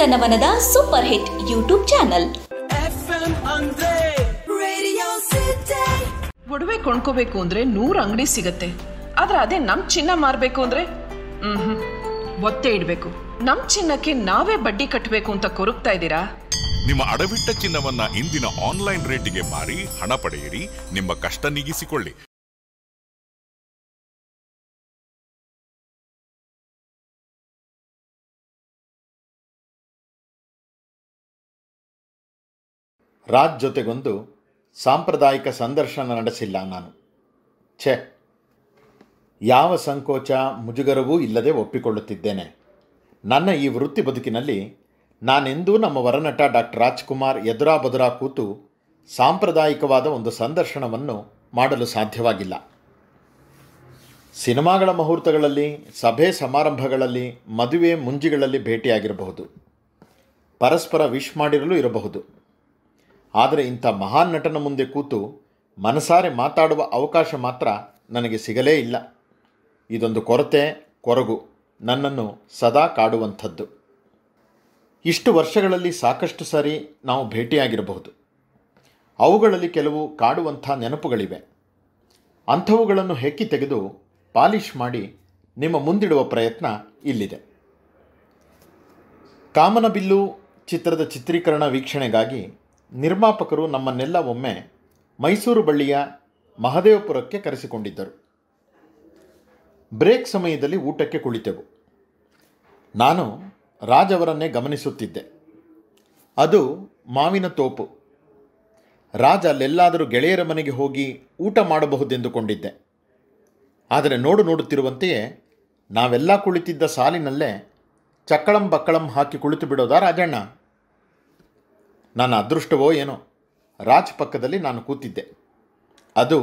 ಚಂದನವನದ super hit YouTube channel ಒಡವೆ ಕೊಂಡ್ಕೋಬೇಕು ಅಂದ್ರೆ ನೂರು ಅಂಗಡಿ ಸಿಗತ್ತೆ ಆದ್ರೆ ಅದೇ ನಮ್ ಚಿನ್ನ ಮಾರ್ಬೇಕು ಅಂದ್ರೆ ಹ್ಮ್ ಒತ್ತೆ ಇಡ್ಬೇಕು ನಮ್ ಚಿನ್ನಕ್ಕೆ ನಾವೇ ಬಡ್ಡಿ ಕಟ್ಟಬೇಕು ಅಂತ ಕೊರಗ್ತಾ ಇದ್ದೀರಾ ನಿಮ್ಮ ಅಡವಿಟ್ಟ ಚಿನ್ನವನ್ನ ಇಂದಿನ ಆನ್ಲೈನ್ ರೇಟಿಗೆ ಮಾರಿ ಹಣ ಪಡೆಯಿರಿ ನಿಮ್ಮ ಕಷ್ಟ ನೀಗಿಸಿಕೊಳ್ಳಿ ರಾಜ್ ಜೊತೆಗೊಂದು ಸಾಂಪ್ರದಾಯಿಕ ಸಂದರ್ಶನ ನಡೆಸಿಲ್ಲ ನಾನು ಛೆ ಯಾವ ಸಂಕೋಚ ಮುಜುಗರವೂ ಇಲ್ಲದೆ ಒಪ್ಪಿಕೊಳ್ಳುತ್ತಿದ್ದೇನೆ ನನ್ನ ಈ ವೃತ್ತಿ ಬದುಕಿನಲ್ಲಿ ನಾನೆಂದೂ ನಮ್ಮ ವರನಟ ಡಾಕ್ಟರ್ ರಾಜ್ಕುಮಾರ್ ಎದುರಾ ಬದುರಾ ಕೂತು ಸಾಂಪ್ರದಾಯಿಕವಾದ ಒಂದು ಸಂದರ್ಶನವನ್ನು ಮಾಡಲು ಸಾಧ್ಯವಾಗಿಲ್ಲ ಸಿನಿಮಾಗಳ ಮುಹೂರ್ತಗಳಲ್ಲಿ ಸಭೆ ಸಮಾರಂಭಗಳಲ್ಲಿ ಮದುವೆ ಮುಂಜಿಗಳಲ್ಲಿ ಭೇಟಿಯಾಗಿರಬಹುದು ಪರಸ್ಪರ ವಿಶ್ ಮಾಡಿರಲು ಇರಬಹುದು ಆದರೆ ಇಂಥ ಮಹಾನ್ ನಟನ ಮುಂದೆ ಕೂತು ಮನಸಾರೆ ಮಾತಾಡುವ ಅವಕಾಶ ಮಾತ್ರ ನನಗೆ ಸಿಗಲೇ ಇಲ್ಲ ಇದೊಂದು ಕೊರತೆ ಕೊರಗು ನನ್ನನ್ನು ಸದಾ ಕಾಡುವಂಥದ್ದು ಇಷ್ಟು ವರ್ಷಗಳಲ್ಲಿ ಸಾಕಷ್ಟು ಸಾರಿ ನಾವು ಭೇಟಿಯಾಗಿರಬಹುದು ಅವುಗಳಲ್ಲಿ ಕೆಲವು ಕಾಡುವಂಥ ನೆನಪುಗಳಿವೆ ಅಂಥವುಗಳನ್ನು ಹೆಕ್ಕಿ ತೆಗೆದು ಪಾಲಿಷ್ ಮಾಡಿ ನಿಮ್ಮ ಮುಂದಿಡುವ ಪ್ರಯತ್ನ ಇಲ್ಲಿದೆ ಕಾಮನಬಿಲ್ಲು ಚಿತ್ರದ ಚಿತ್ರೀಕರಣ ವೀಕ್ಷಣೆಗಾಗಿ ನಿರ್ಮಾಪಕರು ನಮ್ಮನ್ನೆಲ್ಲ ಒಮ್ಮೆ ಮೈಸೂರು ಬಳ್ಳಿಯ ಮಹದೇವಪುರಕ್ಕೆ ಕರೆಸಿಕೊಂಡಿದ್ದರು ಬ್ರೇಕ್ ಸಮಯದಲ್ಲಿ ಊಟಕ್ಕೆ ಕುಳಿತೆವು ನಾನು ರಾಜವರನ್ನೇ ಗಮನಿಸುತ್ತಿದ್ದೆ ಅದು ಮಾವಿನ ತೋಪು ರಾಜ ಅಲ್ಲೆಲ್ಲಾದರೂ ಗೆಳೆಯರ ಮನೆಗೆ ಹೋಗಿ ಊಟ ಮಾಡಬಹುದೆಂದುಕೊಂಡಿದ್ದೆ ಆದರೆ ನೋಡು ನೋಡುತ್ತಿರುವಂತೆಯೇ ನಾವೆಲ್ಲ ಕುಳಿತಿದ್ದ ಸಾಲಿನಲ್ಲೇ ಚಕ್ಕಳಂ ಬಕ್ಕಳಂ ಹಾಕಿ ಕುಳಿತು ಬಿಡೋದಾ ರಾಜಣ್ಣ ನನ್ನ ಅದೃಷ್ಟವೋ ಏನೋ ರಾಜ್ ಪಕ್ಕದಲ್ಲಿ ನಾನು ಕೂತಿದ್ದೆ ಅದು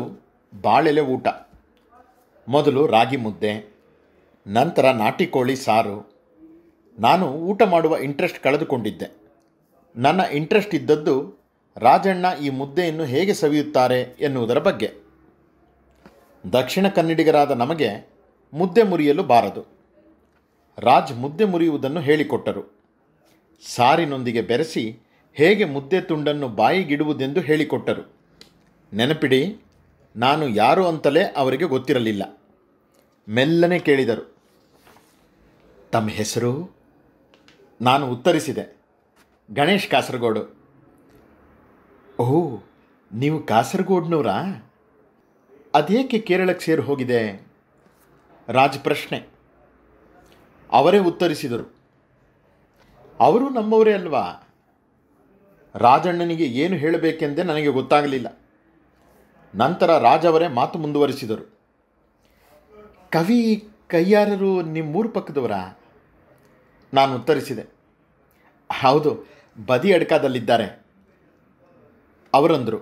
ಬಾಳೆಲೆ ಊಟ ಮೊದಲು ರಾಗಿ ಮುದ್ದೆ ನಂತರ ನಾಟಿ ಕೋಳಿ ಸಾರು ನಾನು ಊಟ ಮಾಡುವ ಇಂಟ್ರೆಸ್ಟ್ ಕಳೆದುಕೊಂಡಿದ್ದೆ ನನ್ನ ಇಂಟ್ರೆಸ್ಟ್ ಇದ್ದದ್ದು ರಾಜಣ್ಣ ಈ ಮುದ್ದೆಯನ್ನು ಹೇಗೆ ಸವಿಯುತ್ತಾರೆ ಎನ್ನುವುದರ ಬಗ್ಗೆ ದಕ್ಷಿಣ ಕನ್ನಡಿಗರಾದ ನಮಗೆ ಮುದ್ದೆ ಮುರಿಯಲು ಬಾರದು ರಾಜ್ ಮುದ್ದೆ ಮುರಿಯುವುದನ್ನು ಹೇಳಿಕೊಟ್ಟರು ಸಾರಿನೊಂದಿಗೆ ಬೆರೆಸಿ ಹೇಗೆ ಮುದ್ದೆ ತುಂಡನ್ನು ಬಾಯಿಗಿಡುವುದೆಂದು ಹೇಳಿಕೊಟ್ಟರು ನೆನಪಿಡಿ ನಾನು ಯಾರು ಅಂತಲೇ ಅವರಿಗೆ ಗೊತ್ತಿರಲಿಲ್ಲ ಮೆಲ್ಲನೆ ಕೇಳಿದರು ತಮ್ಮ ಹೆಸರು ನಾನು ಉತ್ತರಿಸಿದೆ ಗಣೇಶ್ ಕಾಸರಗೋಡು ಓ ನೀವು ಕಾಸರಗೋಡ್ನವರಾ ಅದೇಕೆ ಕೇರಳಕ್ಕೆ ಸೇರಿ ಹೋಗಿದೆ ರಾಜಪ್ರಶ್ನೆ ಪ್ರಶ್ನೆ ಅವರೇ ಉತ್ತರಿಸಿದರು ಅವರು ನಮ್ಮವರೇ ಅಲ್ವಾ ರಾಜಣ್ಣನಿಗೆ ಏನು ಹೇಳಬೇಕೆಂದೇ ನನಗೆ ಗೊತ್ತಾಗಲಿಲ್ಲ ನಂತರ ರಾಜವರೇ ಮಾತು ಮುಂದುವರಿಸಿದರು ಕವಿ ಕೈಯಾರರು ನಿಮ್ಮೂರು ಪಕ್ಕದವರಾ ನಾನು ಉತ್ತರಿಸಿದೆ ಹೌದು ಬದಿ ಅಡ್ಕದಲ್ಲಿದ್ದಾರೆ ಅವರಂದರು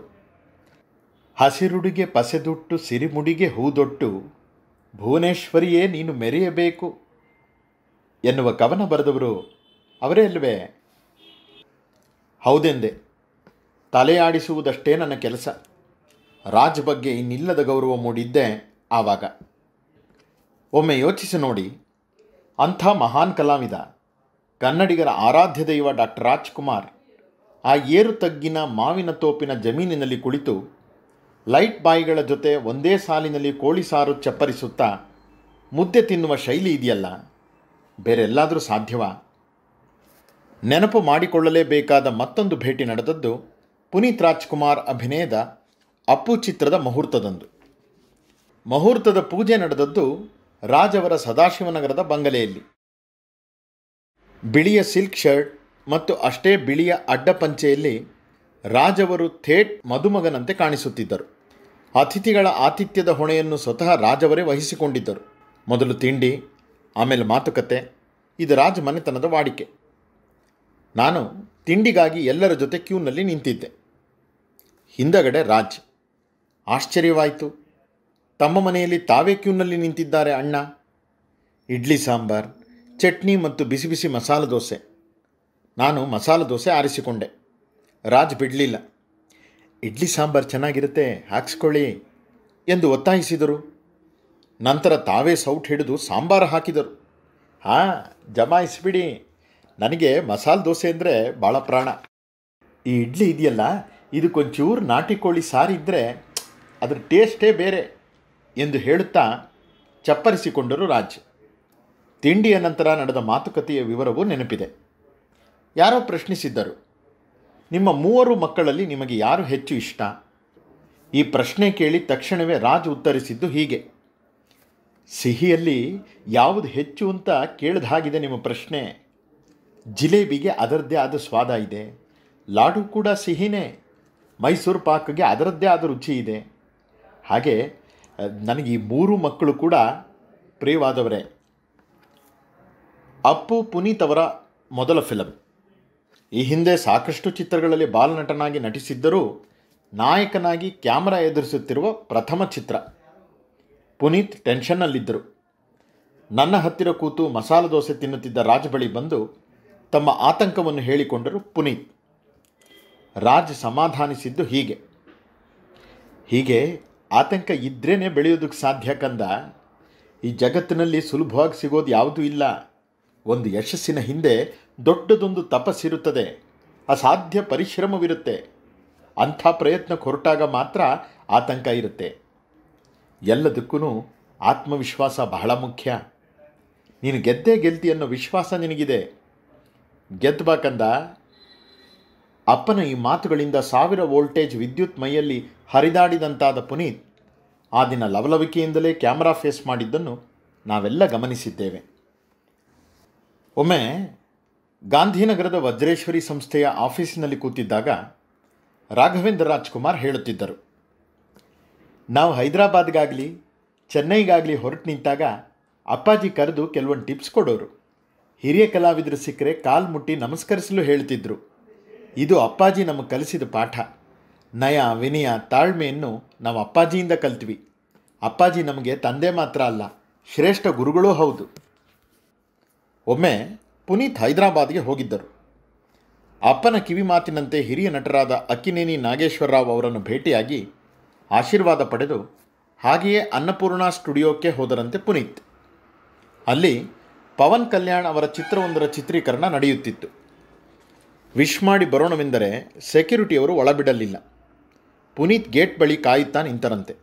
ಹಸಿರುಡಿಗೆ ಪಸೆದುಟ್ಟು ಸಿರಿಮುಡಿಗೆ ಹೂದೊಟ್ಟು ಭುವನೇಶ್ವರಿಯೇ ನೀನು ಮೆರೆಯಬೇಕು ಎನ್ನುವ ಕವನ ಬರೆದವರು ಅವರೇ ಅಲ್ವೇ ಹೌದೆಂದೆ ತಲೆಯಾಡಿಸುವುದಷ್ಟೇ ನನ್ನ ಕೆಲಸ ರಾಜ್ ಬಗ್ಗೆ ಇನ್ನಿಲ್ಲದ ಗೌರವ ಮೂಡಿದ್ದೆ ಆವಾಗ ಒಮ್ಮೆ ಯೋಚಿಸಿ ನೋಡಿ ಅಂಥ ಮಹಾನ್ ಕಲಾವಿದ ಕನ್ನಡಿಗರ ಆರಾಧ್ಯ ದೈವ ಡಾಕ್ಟರ್ ರಾಜ್ಕುಮಾರ್ ಆ ಏರು ತಗ್ಗಿನ ಮಾವಿನ ತೋಪಿನ ಜಮೀನಿನಲ್ಲಿ ಕುಳಿತು ಲೈಟ್ ಬಾಯಿಗಳ ಜೊತೆ ಒಂದೇ ಸಾಲಿನಲ್ಲಿ ಕೋಳಿ ಸಾರು ಚಪ್ಪರಿಸುತ್ತಾ ಮುದ್ದೆ ತಿನ್ನುವ ಶೈಲಿ ಇದೆಯಲ್ಲ ಬೇರೆಲ್ಲಾದರೂ ಸಾಧ್ಯವಾ ನೆನಪು ಮಾಡಿಕೊಳ್ಳಲೇಬೇಕಾದ ಮತ್ತೊಂದು ಭೇಟಿ ನಡೆದದ್ದು ಪುನೀತ್ ರಾಜ್ಕುಮಾರ್ ಅಭಿನಯದ ಅಪ್ಪು ಚಿತ್ರದ ಮುಹೂರ್ತದಂದು ಮುಹೂರ್ತದ ಪೂಜೆ ನಡೆದದ್ದು ರಾಜವರ ಸದಾಶಿವನಗರದ ಬಂಗಲೆಯಲ್ಲಿ ಬಿಳಿಯ ಸಿಲ್ಕ್ ಶರ್ಟ್ ಮತ್ತು ಅಷ್ಟೇ ಬಿಳಿಯ ಅಡ್ಡ ಪಂಚೆಯಲ್ಲಿ ರಾಜವರು ಥೇಟ್ ಮದುಮಗನಂತೆ ಕಾಣಿಸುತ್ತಿದ್ದರು ಅತಿಥಿಗಳ ಆತಿಥ್ಯದ ಹೊಣೆಯನ್ನು ಸ್ವತಃ ರಾಜವರೇ ವಹಿಸಿಕೊಂಡಿದ್ದರು ಮೊದಲು ತಿಂಡಿ ಆಮೇಲೆ ಮಾತುಕತೆ ಇದು ರಾಜ ಮನೆತನದ ವಾಡಿಕೆ ನಾನು ತಿಂಡಿಗಾಗಿ ಎಲ್ಲರ ಜೊತೆ ಕ್ಯೂನಲ್ಲಿ ನಿಂತಿದ್ದೆ ಹಿಂದಗಡೆ ರಾಜ್ ಆಶ್ಚರ್ಯವಾಯಿತು ತಮ್ಮ ಮನೆಯಲ್ಲಿ ತಾವೇ ಕ್ಯೂನಲ್ಲಿ ನಿಂತಿದ್ದಾರೆ ಅಣ್ಣ ಇಡ್ಲಿ ಸಾಂಬಾರ್ ಚಟ್ನಿ ಮತ್ತು ಬಿಸಿ ಬಿಸಿ ಮಸಾಲೆ ದೋಸೆ ನಾನು ಮಸಾಲೆ ದೋಸೆ ಆರಿಸಿಕೊಂಡೆ ರಾಜ್ ಬಿಡಲಿಲ್ಲ ಇಡ್ಲಿ ಸಾಂಬಾರ್ ಚೆನ್ನಾಗಿರುತ್ತೆ ಹಾಕ್ಸ್ಕೊಳ್ಳಿ ಎಂದು ಒತ್ತಾಯಿಸಿದರು ನಂತರ ತಾವೇ ಸೌಟ್ ಹಿಡಿದು ಸಾಂಬಾರು ಹಾಕಿದರು ಹಾಂ ಜಮಾಯಿಸಿಬಿಡಿ ನನಗೆ ಮಸಾಲೆ ದೋಸೆ ಅಂದರೆ ಭಾಳ ಪ್ರಾಣ ಈ ಇಡ್ಲಿ ಇದೆಯಲ್ಲ ಇದಕ್ಕೊಂಚೂರು ನಾಟಿ ಕೋಳಿ ಸಾರಿದ್ದರೆ ಅದರ ಟೇಸ್ಟೇ ಬೇರೆ ಎಂದು ಹೇಳುತ್ತಾ ಚಪ್ಪರಿಸಿಕೊಂಡರು ರಾಜ್ ತಿಂಡಿಯ ನಂತರ ನಡೆದ ಮಾತುಕತೆಯ ವಿವರವೂ ನೆನಪಿದೆ ಯಾರೋ ಪ್ರಶ್ನಿಸಿದ್ದರು ನಿಮ್ಮ ಮೂವರು ಮಕ್ಕಳಲ್ಲಿ ನಿಮಗೆ ಯಾರು ಹೆಚ್ಚು ಇಷ್ಟ ಈ ಪ್ರಶ್ನೆ ಕೇಳಿ ತಕ್ಷಣವೇ ರಾಜ್ ಉತ್ತರಿಸಿದ್ದು ಹೀಗೆ ಸಿಹಿಯಲ್ಲಿ ಯಾವುದು ಹೆಚ್ಚು ಅಂತ ಕೇಳಿದ ಹಾಗಿದೆ ನಿಮ್ಮ ಪ್ರಶ್ನೆ ಜಿಲೇಬಿಗೆ ಅದರದ್ದೇ ಆದ ಸ್ವಾದ ಇದೆ ಲಾಡು ಕೂಡ ಸಿಹಿನೇ ಮೈಸೂರು ಪಾಕ್ಗೆ ಅದರದ್ದೇ ಆದ ರುಚಿ ಇದೆ ಹಾಗೆ ನನಗೆ ಈ ಮೂರು ಮಕ್ಕಳು ಕೂಡ ಪ್ರಿಯವಾದವರೇ ಅಪ್ಪು ಪುನೀತ್ ಅವರ ಮೊದಲ ಫಿಲಮ್ ಈ ಹಿಂದೆ ಸಾಕಷ್ಟು ಚಿತ್ರಗಳಲ್ಲಿ ಬಾಲನಟನಾಗಿ ನಟಿಸಿದ್ದರೂ ನಾಯಕನಾಗಿ ಕ್ಯಾಮರಾ ಎದುರಿಸುತ್ತಿರುವ ಪ್ರಥಮ ಚಿತ್ರ ಪುನೀತ್ ಟೆನ್ಷನ್ನಲ್ಲಿದ್ದರು ನನ್ನ ಹತ್ತಿರ ಕೂತು ಮಸಾಲ ದೋಸೆ ತಿನ್ನುತ್ತಿದ್ದ ರಾಜ್ ಬಳಿ ಬಂದು ತಮ್ಮ ಆತಂಕವನ್ನು ಹೇಳಿಕೊಂಡರು ಪುನೀತ್ ರಾಜ್ ಸಮಾಧಾನಿಸಿದ್ದು ಹೀಗೆ ಹೀಗೆ ಆತಂಕ ಇದ್ರೇ ಬೆಳೆಯೋದಕ್ಕೆ ಸಾಧ್ಯ ಕಂದ ಈ ಜಗತ್ತಿನಲ್ಲಿ ಸುಲಭವಾಗಿ ಸಿಗೋದು ಯಾವುದೂ ಇಲ್ಲ ಒಂದು ಯಶಸ್ಸಿನ ಹಿಂದೆ ದೊಡ್ಡದೊಂದು ತಪಸ್ಸಿರುತ್ತದೆ ಅಸಾಧ್ಯ ಪರಿಶ್ರಮವಿರುತ್ತೆ ಅಂಥ ಪ್ರಯತ್ನ ಕೊರಟಾಗ ಮಾತ್ರ ಆತಂಕ ಇರುತ್ತೆ ಎಲ್ಲದಕ್ಕೂ ಆತ್ಮವಿಶ್ವಾಸ ಬಹಳ ಮುಖ್ಯ ನೀನು ಗೆದ್ದೇ ಗೆಲ್ತಿ ಅನ್ನೋ ವಿಶ್ವಾಸ ನಿನಗಿದೆ ಗೆದ್ದಬೇಕಂದ ಅಪ್ಪನ ಈ ಮಾತುಗಳಿಂದ ಸಾವಿರ ವೋಲ್ಟೇಜ್ ವಿದ್ಯುತ್ ಮೈಯಲ್ಲಿ ಹರಿದಾಡಿದಂತಾದ ಪುನೀತ್ ಆ ದಿನ ಲವಲವಿಕೆಯಿಂದಲೇ ಕ್ಯಾಮರಾ ಫೇಸ್ ಮಾಡಿದ್ದನ್ನು ನಾವೆಲ್ಲ ಗಮನಿಸಿದ್ದೇವೆ ಒಮ್ಮೆ ಗಾಂಧಿನಗರದ ವಜ್ರೇಶ್ವರಿ ಸಂಸ್ಥೆಯ ಆಫೀಸಿನಲ್ಲಿ ಕೂತಿದ್ದಾಗ ರಾಘವೇಂದ್ರ ರಾಜ್ಕುಮಾರ್ ಹೇಳುತ್ತಿದ್ದರು ನಾವು ಹೈದರಾಬಾದ್ಗಾಗಲಿ ಚೆನ್ನೈಗಾಗಲಿ ಹೊರಟು ನಿಂತಾಗ ಅಪ್ಪಾಜಿ ಕರೆದು ಕೆಲವೊಂದು ಟಿಪ್ಸ್ ಕೊಡೋರು ಹಿರಿಯ ಕಲಾವಿದರು ಸಿಕ್ಕರೆ ಕಾಲು ಮುಟ್ಟಿ ನಮಸ್ಕರಿಸಲು ಹೇಳ್ತಿದ್ರು ಇದು ಅಪ್ಪಾಜಿ ನಮಗೆ ಕಲಿಸಿದ ಪಾಠ ನಯ ವಿನಯ ತಾಳ್ಮೆಯನ್ನು ನಾವು ಅಪ್ಪಾಜಿಯಿಂದ ಕಲ್ತ್ವಿ ಅಪ್ಪಾಜಿ ನಮಗೆ ತಂದೆ ಮಾತ್ರ ಅಲ್ಲ ಶ್ರೇಷ್ಠ ಗುರುಗಳೂ ಹೌದು ಒಮ್ಮೆ ಪುನೀತ್ ಹೈದರಾಬಾದ್ಗೆ ಹೋಗಿದ್ದರು ಅಪ್ಪನ ಕಿವಿ ಮಾತಿನಂತೆ ಹಿರಿಯ ನಟರಾದ ಅಕ್ಕಿನೇನಿ ನಾಗೇಶ್ವರ ರಾವ್ ಅವರನ್ನು ಭೇಟಿಯಾಗಿ ಆಶೀರ್ವಾದ ಪಡೆದು ಹಾಗೆಯೇ ಅನ್ನಪೂರ್ಣ ಸ್ಟುಡಿಯೋಕ್ಕೆ ಹೋದರಂತೆ ಪುನೀತ್ ಅಲ್ಲಿ ಪವನ್ ಕಲ್ಯಾಣ್ ಅವರ ಚಿತ್ರವೊಂದರ ಚಿತ್ರೀಕರಣ ನಡೆಯುತ್ತಿತ್ತು ವಿಶ್ ಮಾಡಿ ಬರೋಣವೆಂದರೆ ಸೆಕ್ಯೂರಿಟಿಯವರು ಒಳಬಿಡಲಿಲ್ಲ ಪುನೀತ್ ಗೇಟ್ ಬಳಿ ಕಾಯುತ್ತಾ ನಿಂತರಂತೆ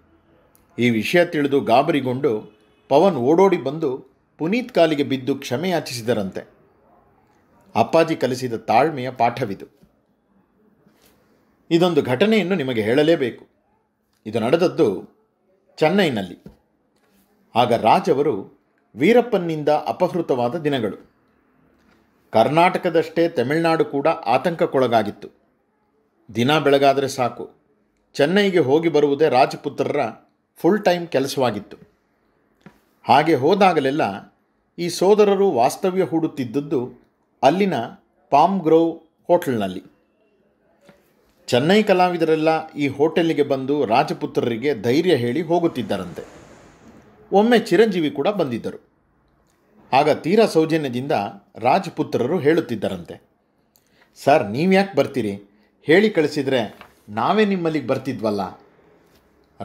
ಈ ವಿಷಯ ತಿಳಿದು ಗಾಬರಿಗೊಂಡು ಪವನ್ ಓಡೋಡಿ ಬಂದು ಪುನೀತ್ ಕಾಲಿಗೆ ಬಿದ್ದು ಕ್ಷಮೆಯಾಚಿಸಿದರಂತೆ ಅಪ್ಪಾಜಿ ಕಲಿಸಿದ ತಾಳ್ಮೆಯ ಪಾಠವಿದು ಇದೊಂದು ಘಟನೆಯನ್ನು ನಿಮಗೆ ಹೇಳಲೇಬೇಕು ಇದು ನಡೆದದ್ದು ಚೆನ್ನೈನಲ್ಲಿ ಆಗ ರಾಜ್ ಅವರು ವೀರಪ್ಪನಿಂದ ಅಪಹೃತವಾದ ದಿನಗಳು ಕರ್ನಾಟಕದಷ್ಟೇ ತಮಿಳುನಾಡು ಕೂಡ ಆತಂಕಕ್ಕೊಳಗಾಗಿತ್ತು ದಿನ ಬೆಳಗಾದರೆ ಸಾಕು ಚೆನ್ನೈಗೆ ಹೋಗಿ ಬರುವುದೇ ರಾಜಪುತ್ರರ ಫುಲ್ ಟೈಮ್ ಕೆಲಸವಾಗಿತ್ತು ಹಾಗೆ ಹೋದಾಗಲೆಲ್ಲ ಈ ಸೋದರರು ವಾಸ್ತವ್ಯ ಹೂಡುತ್ತಿದ್ದದ್ದು ಅಲ್ಲಿನ ಪಾಮ್ ಗ್ರೋವ್ ಹೋಟೆಲ್ನಲ್ಲಿ ಚೆನ್ನೈ ಕಲಾವಿದರೆಲ್ಲ ಈ ಹೋಟೆಲ್ಲಿಗೆ ಬಂದು ರಾಜಪುತ್ರರಿಗೆ ಧೈರ್ಯ ಹೇಳಿ ಹೋಗುತ್ತಿದ್ದರಂತೆ ಒಮ್ಮೆ ಚಿರಂಜೀವಿ ಕೂಡ ಬಂದಿದ್ದರು ಆಗ ತೀರಾ ಸೌಜನ್ಯದಿಂದ ರಾಜಪುತ್ರರು ಹೇಳುತ್ತಿದ್ದರಂತೆ ಸರ್ ನೀವು ಯಾಕೆ ಬರ್ತೀರಿ ಹೇಳಿ ಕಳಿಸಿದರೆ ನಾವೇ ನಿಮ್ಮಲ್ಲಿಗೆ ಬರ್ತಿದ್ವಲ್ಲ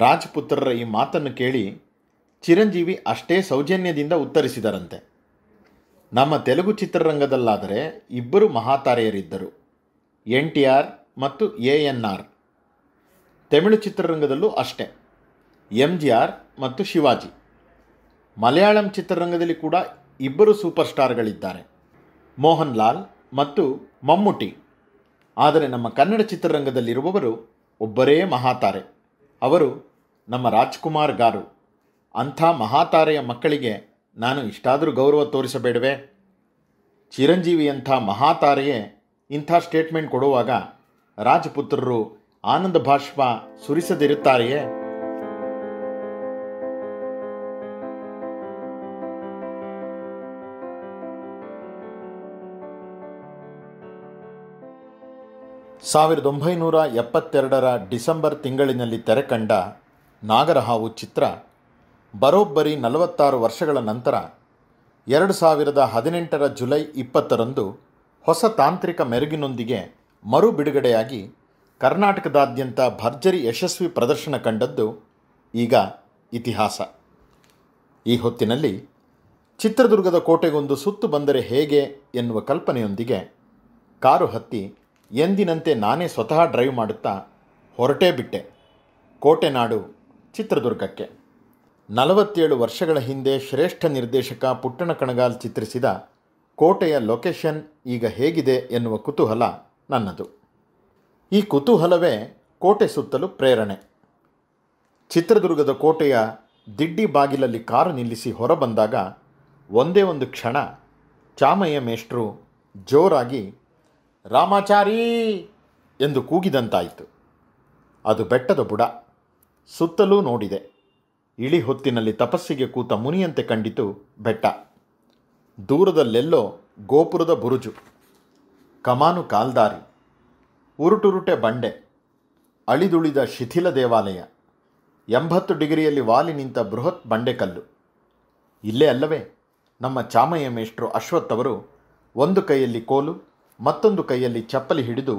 ರಾಜಪುತ್ರರ ಈ ಮಾತನ್ನು ಕೇಳಿ ಚಿರಂಜೀವಿ ಅಷ್ಟೇ ಸೌಜನ್ಯದಿಂದ ಉತ್ತರಿಸಿದರಂತೆ ನಮ್ಮ ತೆಲುಗು ಚಿತ್ರರಂಗದಲ್ಲಾದರೆ ಇಬ್ಬರು ಮಹಾತಾರೆಯರಿದ್ದರು ಎನ್ ಟಿ ಆರ್ ಮತ್ತು ಎ ಎನ್ ಆರ್ ತಮಿಳು ಚಿತ್ರರಂಗದಲ್ಲೂ ಅಷ್ಟೇ ಎಂ ಜಿ ಆರ್ ಮತ್ತು ಶಿವಾಜಿ ಮಲಯಾಳಂ ಚಿತ್ರರಂಗದಲ್ಲಿ ಕೂಡ ಇಬ್ಬರು ಸೂಪರ್ ಸ್ಟಾರ್ಗಳಿದ್ದಾರೆ ಮೋಹನ್ ಲಾಲ್ ಮತ್ತು ಮಮ್ಮುಟಿ ಆದರೆ ನಮ್ಮ ಕನ್ನಡ ಚಿತ್ರರಂಗದಲ್ಲಿರುವವರು ಒಬ್ಬರೇ ಮಹಾತಾರೆ ಅವರು ನಮ್ಮ ರಾಜ್ಕುಮಾರ್ ಗಾರು ಅಂಥ ಮಹಾತಾರೆಯ ಮಕ್ಕಳಿಗೆ ನಾನು ಇಷ್ಟಾದರೂ ಗೌರವ ತೋರಿಸಬೇಡವೆ ಚಿರಂಜೀವಿಯಂಥ ಮಹಾತಾರೆಯೇ ಇಂಥ ಸ್ಟೇಟ್ಮೆಂಟ್ ಕೊಡುವಾಗ ರಾಜಪುತ್ರರು ಆನಂದ ಭಾಷ್ಪ ಸುರಿಸದಿರುತ್ತಾರೆಯೇ ಸಾವಿರದ ಒಂಬೈನೂರ ಎಪ್ಪತ್ತೆರಡರ ಡಿಸೆಂಬರ್ ತಿಂಗಳಿನಲ್ಲಿ ತೆರೆಕಂಡ ನಾಗರಹಾವು ಚಿತ್ರ ಬರೋಬ್ಬರಿ ನಲವತ್ತಾರು ವರ್ಷಗಳ ನಂತರ ಎರಡು ಸಾವಿರದ ಹದಿನೆಂಟರ ಜುಲೈ ಇಪ್ಪತ್ತರಂದು ಹೊಸ ತಾಂತ್ರಿಕ ಮೆರುಗಿನೊಂದಿಗೆ ಮರು ಬಿಡುಗಡೆಯಾಗಿ ಕರ್ನಾಟಕದಾದ್ಯಂತ ಭರ್ಜರಿ ಯಶಸ್ವಿ ಪ್ರದರ್ಶನ ಕಂಡದ್ದು ಈಗ ಇತಿಹಾಸ ಈ ಹೊತ್ತಿನಲ್ಲಿ ಚಿತ್ರದುರ್ಗದ ಕೋಟೆಗೊಂದು ಸುತ್ತು ಬಂದರೆ ಹೇಗೆ ಎನ್ನುವ ಕಲ್ಪನೆಯೊಂದಿಗೆ ಕಾರು ಹತ್ತಿ ಎಂದಿನಂತೆ ನಾನೇ ಸ್ವತಃ ಡ್ರೈವ್ ಮಾಡುತ್ತಾ ಹೊರಟೇ ಬಿಟ್ಟೆ ಕೋಟೆನಾಡು ಚಿತ್ರದುರ್ಗಕ್ಕೆ ನಲವತ್ತೇಳು ವರ್ಷಗಳ ಹಿಂದೆ ಶ್ರೇಷ್ಠ ನಿರ್ದೇಶಕ ಪುಟ್ಟಣ ಕಣಗಾಲ್ ಚಿತ್ರಿಸಿದ ಕೋಟೆಯ ಲೊಕೇಶನ್ ಈಗ ಹೇಗಿದೆ ಎನ್ನುವ ಕುತೂಹಲ ನನ್ನದು ಈ ಕುತೂಹಲವೇ ಕೋಟೆ ಸುತ್ತಲೂ ಪ್ರೇರಣೆ ಚಿತ್ರದುರ್ಗದ ಕೋಟೆಯ ದಿಡ್ಡಿ ಬಾಗಿಲಲ್ಲಿ ಕಾರು ನಿಲ್ಲಿಸಿ ಹೊರಬಂದಾಗ ಒಂದೇ ಒಂದು ಕ್ಷಣ ಚಾಮಯ್ಯ ಮೇಷ್ಟ್ರು ಜೋರಾಗಿ ರಾಮಾಚಾರಿ ಎಂದು ಕೂಗಿದಂತಾಯಿತು ಅದು ಬೆಟ್ಟದ ಬುಡ ಸುತ್ತಲೂ ನೋಡಿದೆ ಇಳಿ ಹೊತ್ತಿನಲ್ಲಿ ತಪಸ್ಸಿಗೆ ಕೂತ ಮುನಿಯಂತೆ ಕಂಡಿತು ಬೆಟ್ಟ ದೂರದಲ್ಲೆಲ್ಲೋ ಗೋಪುರದ ಬುರುಜು ಕಮಾನು ಕಾಲ್ದಾರಿ ಉರುಟುರುಟೆ ಬಂಡೆ ಅಳಿದುಳಿದ ಶಿಥಿಲ ದೇವಾಲಯ ಎಂಬತ್ತು ಡಿಗ್ರಿಯಲ್ಲಿ ವಾಲಿ ನಿಂತ ಬೃಹತ್ ಬಂಡೆಕಲ್ಲು ಇಲ್ಲೇ ಅಲ್ಲವೇ ನಮ್ಮ ಚಾಮಯ್ಯ ಮೇಷ್ಟ್ರು ಅಶ್ವತ್ಥವರು ಅವರು ಒಂದು ಕೈಯಲ್ಲಿ ಕೋಲು ಮತ್ತೊಂದು ಕೈಯಲ್ಲಿ ಚಪ್ಪಲಿ ಹಿಡಿದು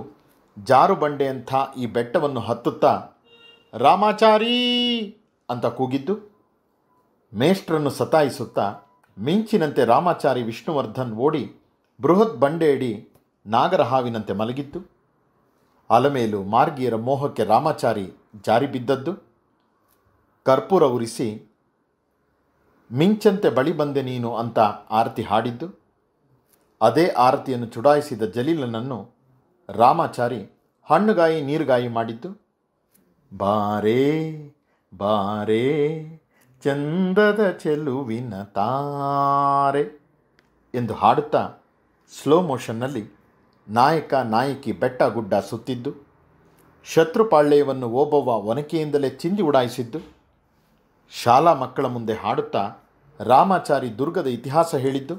ಜಾರುಬಂಡೆಯಂಥ ಈ ಬೆಟ್ಟವನ್ನು ಹತ್ತುತ್ತಾ ರಾಮಾಚಾರಿ ಅಂತ ಕೂಗಿದ್ದು ಮೇಷ್ಟ್ರನ್ನು ಸತಾಯಿಸುತ್ತಾ ಮಿಂಚಿನಂತೆ ರಾಮಾಚಾರಿ ವಿಷ್ಣುವರ್ಧನ್ ಓಡಿ ಬೃಹತ್ ಬಂಡೆಯಡಿ ನಾಗರ ಹಾವಿನಂತೆ ಮಲಗಿದ್ದು ಅಲಮೇಲು ಮಾರ್ಗಿಯರ ಮೋಹಕ್ಕೆ ರಾಮಾಚಾರಿ ಜಾರಿ ಬಿದ್ದದ್ದು ಕರ್ಪೂರ ಉರಿಸಿ ಮಿಂಚಂತೆ ಬಳಿ ಬಂದೆ ನೀನು ಅಂತ ಆರತಿ ಹಾಡಿದ್ದು ಅದೇ ಆರತಿಯನ್ನು ಚುಡಾಯಿಸಿದ ಜಲೀಲನನ್ನು ರಾಮಾಚಾರಿ ಹಣ್ಣುಗಾಯಿ ನೀರುಗಾಯಿ ಮಾಡಿದ್ದು ಬಾರೇ ಬಾರೇ ಚಂದದ ಚೆಲುವಿನ ತಾರೆ ಎಂದು ಹಾಡುತ್ತಾ ಸ್ಲೋ ಮೋಷನ್ನಲ್ಲಿ ನಾಯಕ ನಾಯಕಿ ಬೆಟ್ಟ ಗುಡ್ಡ ಸುತ್ತಿದ್ದು ಶತ್ರುಪಾಳ್ಯವನ್ನು ಓಬವ್ವ ಒನಕೆಯಿಂದಲೇ ಚಿಂದಿ ಉಡಾಯಿಸಿದ್ದು ಶಾಲಾ ಮಕ್ಕಳ ಮುಂದೆ ಹಾಡುತ್ತಾ ರಾಮಾಚಾರಿ ದುರ್ಗದ ಇತಿಹಾಸ ಹೇಳಿದ್ದು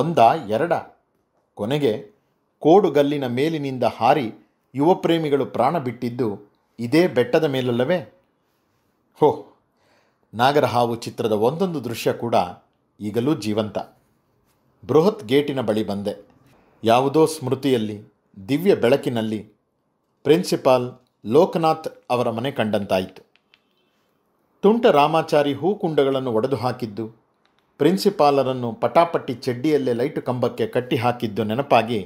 ಒಂದ ಎರಡ ಕೊನೆಗೆ ಕೋಡುಗಲ್ಲಿನ ಮೇಲಿನಿಂದ ಹಾರಿ ಯುವಪ್ರೇಮಿಗಳು ಪ್ರಾಣ ಬಿಟ್ಟಿದ್ದು ಇದೇ ಬೆಟ್ಟದ ಮೇಲಲ್ಲವೇ ಹೋ ನಾಗರಹಾವು ಚಿತ್ರದ ಒಂದೊಂದು ದೃಶ್ಯ ಕೂಡ ಈಗಲೂ ಜೀವಂತ ಬೃಹತ್ ಗೇಟಿನ ಬಳಿ ಬಂದೆ ಯಾವುದೋ ಸ್ಮೃತಿಯಲ್ಲಿ ದಿವ್ಯ ಬೆಳಕಿನಲ್ಲಿ ಪ್ರಿನ್ಸಿಪಾಲ್ ಲೋಕನಾಥ್ ಅವರ ಮನೆ ಕಂಡಂತಾಯಿತು ತುಂಟ ರಾಮಾಚಾರಿ ಹೂಕುಂಡಗಳನ್ನು ಒಡೆದು ಹಾಕಿದ್ದು ಪ್ರಿನ್ಸಿಪಾಲರನ್ನು ಪಟಾಪಟ್ಟಿ ಚಡ್ಡಿಯಲ್ಲೇ ಲೈಟು ಕಂಬಕ್ಕೆ ಕಟ್ಟಿ ಹಾಕಿದ್ದು ನೆನಪಾಗಿ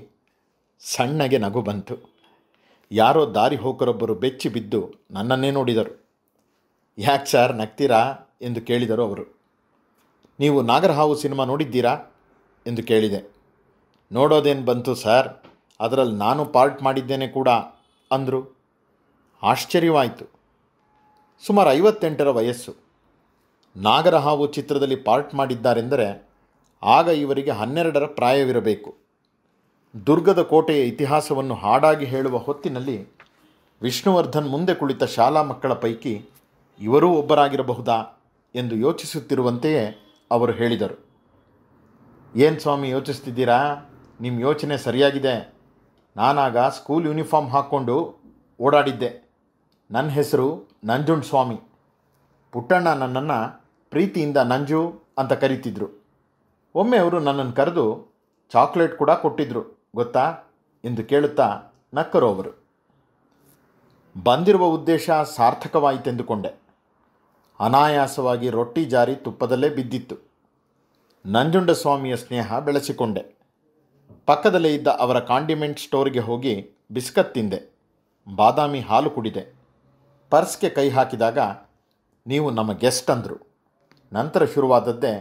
ಸಣ್ಣಗೆ ನಗು ಬಂತು ಯಾರೋ ದಾರಿ ಹೋಕರೊಬ್ಬರು ಬೆಚ್ಚಿ ಬಿದ್ದು ನನ್ನನ್ನೇ ನೋಡಿದರು ಯಾಕೆ ಸರ್ ನಗ್ತೀರಾ ಎಂದು ಕೇಳಿದರು ಅವರು ನೀವು ನಾಗರಹಾವು ಸಿನಿಮಾ ನೋಡಿದ್ದೀರಾ ಎಂದು ಕೇಳಿದೆ ನೋಡೋದೇನು ಬಂತು ಸರ್ ಅದರಲ್ಲಿ ನಾನು ಪಾರ್ಟ್ ಮಾಡಿದ್ದೇನೆ ಕೂಡ ಅಂದರು ಆಶ್ಚರ್ಯವಾಯಿತು ಸುಮಾರು ಐವತ್ತೆಂಟರ ವಯಸ್ಸು ನಾಗರಹಾವು ಚಿತ್ರದಲ್ಲಿ ಪಾರ್ಟ್ ಮಾಡಿದ್ದಾರೆಂದರೆ ಆಗ ಇವರಿಗೆ ಹನ್ನೆರಡರ ಪ್ರಾಯವಿರಬೇಕು ದುರ್ಗದ ಕೋಟೆಯ ಇತಿಹಾಸವನ್ನು ಹಾಡಾಗಿ ಹೇಳುವ ಹೊತ್ತಿನಲ್ಲಿ ವಿಷ್ಣುವರ್ಧನ್ ಮುಂದೆ ಕುಳಿತ ಶಾಲಾ ಮಕ್ಕಳ ಪೈಕಿ ಇವರೂ ಒಬ್ಬರಾಗಿರಬಹುದಾ ಎಂದು ಯೋಚಿಸುತ್ತಿರುವಂತೆಯೇ ಅವರು ಹೇಳಿದರು ಏನು ಸ್ವಾಮಿ ಯೋಚಿಸ್ತಿದ್ದೀರಾ ನಿಮ್ಮ ಯೋಚನೆ ಸರಿಯಾಗಿದೆ ನಾನಾಗ ಸ್ಕೂಲ್ ಯೂನಿಫಾರ್ಮ್ ಹಾಕ್ಕೊಂಡು ಓಡಾಡಿದ್ದೆ ನನ್ನ ಹೆಸರು ನಂಜುಂಡ್ ಸ್ವಾಮಿ ಪುಟ್ಟಣ್ಣ ನನ್ನನ್ನು ಪ್ರೀತಿಯಿಂದ ನಂಜು ಅಂತ ಕರೀತಿದ್ರು ಒಮ್ಮೆ ಅವರು ನನ್ನನ್ನು ಕರೆದು ಚಾಕ್ಲೇಟ್ ಕೂಡ ಕೊಟ್ಟಿದ್ರು ಗೊತ್ತಾ ಎಂದು ಕೇಳುತ್ತಾ ನಕ್ಕರು ಅವರು ಬಂದಿರುವ ಉದ್ದೇಶ ಸಾರ್ಥಕವಾಯಿತೆಂದುಕೊಂಡೆ ಅನಾಯಾಸವಾಗಿ ರೊಟ್ಟಿ ಜಾರಿ ತುಪ್ಪದಲ್ಲೇ ಬಿದ್ದಿತ್ತು ನಂಜುಂಡ ಸ್ವಾಮಿಯ ಸ್ನೇಹ ಬೆಳೆಸಿಕೊಂಡೆ ಪಕ್ಕದಲ್ಲೇ ಇದ್ದ ಅವರ ಕಾಂಡಿಮೆಂಟ್ ಸ್ಟೋರ್ಗೆ ಹೋಗಿ ಬಿಸ್ಕತ್ ತಿಂದೆ ಬಾದಾಮಿ ಹಾಲು ಕುಡಿದೆ ಪರ್ಸ್ಗೆ ಕೈ ಹಾಕಿದಾಗ ನೀವು ನಮ್ಮ ಗೆಸ್ಟ್ ಅಂದರು ನಂತರ ಶುರುವಾದದ್ದೇ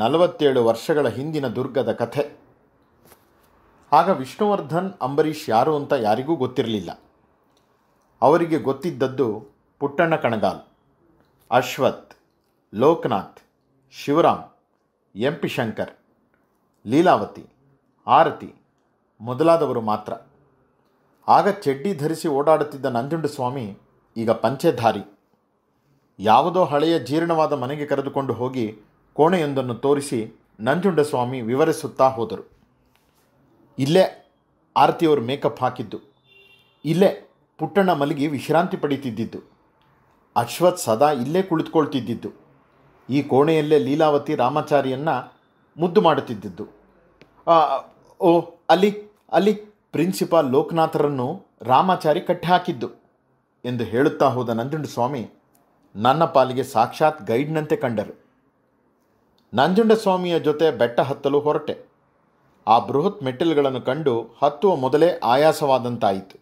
ನಲವತ್ತೇಳು ವರ್ಷಗಳ ಹಿಂದಿನ ದುರ್ಗದ ಕಥೆ ಆಗ ವಿಷ್ಣುವರ್ಧನ್ ಅಂಬರೀಷ್ ಯಾರು ಅಂತ ಯಾರಿಗೂ ಗೊತ್ತಿರಲಿಲ್ಲ ಅವರಿಗೆ ಗೊತ್ತಿದ್ದದ್ದು ಪುಟ್ಟಣ್ಣ ಕಣಗಾಲ್ ಅಶ್ವಥ್ ಲೋಕನಾಥ್ ಶಿವರಾಮ್ ಎಂ ಪಿ ಶಂಕರ್ ಲೀಲಾವತಿ ಆರತಿ ಮೊದಲಾದವರು ಮಾತ್ರ ಆಗ ಚಡ್ಡಿ ಧರಿಸಿ ಓಡಾಡುತ್ತಿದ್ದ ನಂಜುಂಡಸ್ವಾಮಿ ಈಗ ಪಂಚೆಧಾರಿ ಯಾವುದೋ ಹಳೆಯ ಜೀರ್ಣವಾದ ಮನೆಗೆ ಕರೆದುಕೊಂಡು ಹೋಗಿ ಕೋಣೆಯೊಂದನ್ನು ತೋರಿಸಿ ನಂಜುಂಡಸ್ವಾಮಿ ವಿವರಿಸುತ್ತಾ ಹೋದರು ಇಲ್ಲೇ ಆರತಿಯವರು ಮೇಕಪ್ ಹಾಕಿದ್ದು ಇಲ್ಲೇ ಪುಟ್ಟಣ್ಣ ಮಲಗಿ ವಿಶ್ರಾಂತಿ ಪಡೀತಿದ್ದಿದ್ದು ಅಶ್ವಥ್ ಸದಾ ಇಲ್ಲೇ ಕುಳಿತುಕೊಳ್ತಿದ್ದಿದ್ದು ಈ ಕೋಣೆಯಲ್ಲೇ ಲೀಲಾವತಿ ರಾಮಾಚಾರಿಯನ್ನು ಮುದ್ದು ಮಾಡುತ್ತಿದ್ದಿದ್ದು ಓ ಅಲ್ಲಿ ಅಲ್ಲಿ ಪ್ರಿನ್ಸಿಪಾಲ್ ಲೋಕನಾಥರನ್ನು ರಾಮಾಚಾರಿ ಕಟ್ಟಿ ಹಾಕಿದ್ದು ಎಂದು ಹೇಳುತ್ತಾ ಹೋದ ನಂಜುಂಡಸ್ವಾಮಿ ನನ್ನ ಪಾಲಿಗೆ ಸಾಕ್ಷಾತ್ ಗೈಡ್ನಂತೆ ಕಂಡರು ನಂಜುಂಡಸ್ವಾಮಿಯ ಜೊತೆ ಬೆಟ್ಟ ಹತ್ತಲು ಹೊರಟೆ ಆ ಬೃಹತ್ ಮೆಟ್ಟಿಲುಗಳನ್ನು ಕಂಡು ಹತ್ತುವ ಮೊದಲೇ ಆಯಾಸವಾದಂತಾಯಿತು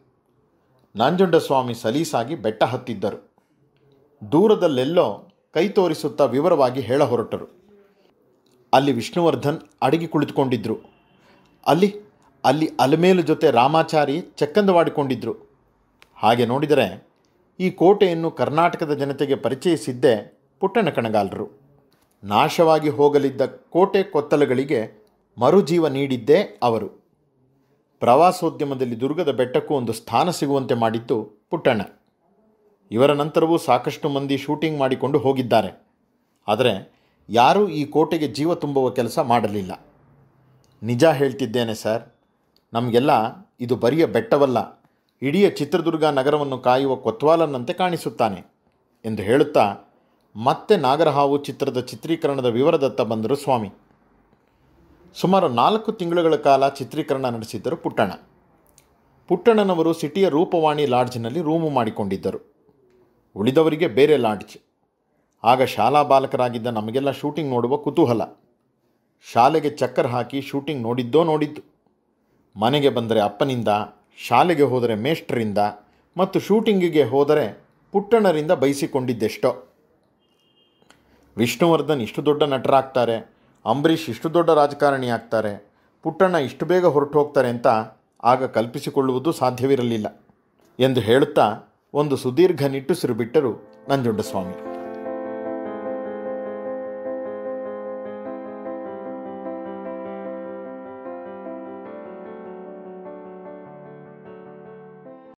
ನಂಜುಂಡಸ್ವಾಮಿ ಸಲೀಸಾಗಿ ಬೆಟ್ಟ ಹತ್ತಿದ್ದರು ದೂರದಲ್ಲೆಲ್ಲೋ ಕೈ ತೋರಿಸುತ್ತಾ ವಿವರವಾಗಿ ಹೇಳ ಹೊರಟರು ಅಲ್ಲಿ ವಿಷ್ಣುವರ್ಧನ್ ಅಡಗಿ ಕುಳಿತುಕೊಂಡಿದ್ದರು ಅಲ್ಲಿ ಅಲ್ಲಿ ಅಲಮೇಲು ಜೊತೆ ರಾಮಾಚಾರಿ ಚಕ್ಕಂದವಾಡಿಕೊಂಡಿದ್ದರು ಹಾಗೆ ನೋಡಿದರೆ ಈ ಕೋಟೆಯನ್ನು ಕರ್ನಾಟಕದ ಜನತೆಗೆ ಪರಿಚಯಿಸಿದ್ದೇ ಪುಟ್ಟಣ ಕಣಗಾಲರು ನಾಶವಾಗಿ ಹೋಗಲಿದ್ದ ಕೋಟೆ ಕೊತ್ತಲಗಳಿಗೆ ಮರುಜೀವ ನೀಡಿದ್ದೇ ಅವರು ಪ್ರವಾಸೋದ್ಯಮದಲ್ಲಿ ದುರ್ಗದ ಬೆಟ್ಟಕ್ಕೂ ಒಂದು ಸ್ಥಾನ ಸಿಗುವಂತೆ ಮಾಡಿತ್ತು ಪುಟ್ಟಣ ಇವರ ನಂತರವೂ ಸಾಕಷ್ಟು ಮಂದಿ ಶೂಟಿಂಗ್ ಮಾಡಿಕೊಂಡು ಹೋಗಿದ್ದಾರೆ ಆದರೆ ಯಾರೂ ಈ ಕೋಟೆಗೆ ಜೀವ ತುಂಬುವ ಕೆಲಸ ಮಾಡಲಿಲ್ಲ ನಿಜ ಹೇಳ್ತಿದ್ದೇನೆ ಸರ್ ನಮಗೆಲ್ಲ ಇದು ಬರಿಯ ಬೆಟ್ಟವಲ್ಲ ಇಡೀ ಚಿತ್ರದುರ್ಗ ನಗರವನ್ನು ಕಾಯುವ ಕೊತ್ವಾಲನ್ನಂತೆ ಕಾಣಿಸುತ್ತಾನೆ ಎಂದು ಹೇಳುತ್ತಾ ಮತ್ತೆ ನಾಗರಹಾವು ಚಿತ್ರದ ಚಿತ್ರೀಕರಣದ ವಿವರದತ್ತ ಬಂದರು ಸ್ವಾಮಿ ಸುಮಾರು ನಾಲ್ಕು ತಿಂಗಳುಗಳ ಕಾಲ ಚಿತ್ರೀಕರಣ ನಡೆಸಿದ್ದರು ಪುಟ್ಟಣ ಪುಟ್ಟಣ್ಣನವರು ಸಿಟಿಯ ರೂಪವಾಣಿ ಲಾಡ್ಜ್ನಲ್ಲಿ ರೂಮು ಮಾಡಿಕೊಂಡಿದ್ದರು ಉಳಿದವರಿಗೆ ಬೇರೆ ಲಾಡ್ಜ್ ಆಗ ಶಾಲಾ ಬಾಲಕರಾಗಿದ್ದ ನಮಗೆಲ್ಲ ಶೂಟಿಂಗ್ ನೋಡುವ ಕುತೂಹಲ ಶಾಲೆಗೆ ಚಕ್ಕರ್ ಹಾಕಿ ಶೂಟಿಂಗ್ ನೋಡಿದ್ದೋ ನೋಡಿದ್ದು ಮನೆಗೆ ಬಂದರೆ ಅಪ್ಪನಿಂದ ಶಾಲೆಗೆ ಹೋದರೆ ಮೇಷ್ಟ್ರಿಂದ ಮತ್ತು ಶೂಟಿಂಗಿಗೆ ಹೋದರೆ ಪುಟ್ಟಣರಿಂದ ಬಯಸಿಕೊಂಡಿದ್ದೆಷ್ಟೋ ವಿಷ್ಣುವರ್ಧನ್ ಇಷ್ಟು ದೊಡ್ಡ ನಟರಾಗ್ತಾರೆ ಅಂಬರೀಷ್ ಇಷ್ಟು ದೊಡ್ಡ ರಾಜಕಾರಣಿ ಆಗ್ತಾರೆ ಪುಟ್ಟಣ್ಣ ಇಷ್ಟು ಬೇಗ ಹೊರಟು ಹೋಗ್ತಾರೆ ಅಂತ ಆಗ ಕಲ್ಪಿಸಿಕೊಳ್ಳುವುದು ಸಾಧ್ಯವಿರಲಿಲ್ಲ ಎಂದು ಹೇಳುತ್ತಾ ಒಂದು ಸುದೀರ್ಘ ನಿಟ್ಟುಸಿರು ಬಿಟ್ಟರು ನಂಜುಂಡಸ್ವಾಮಿ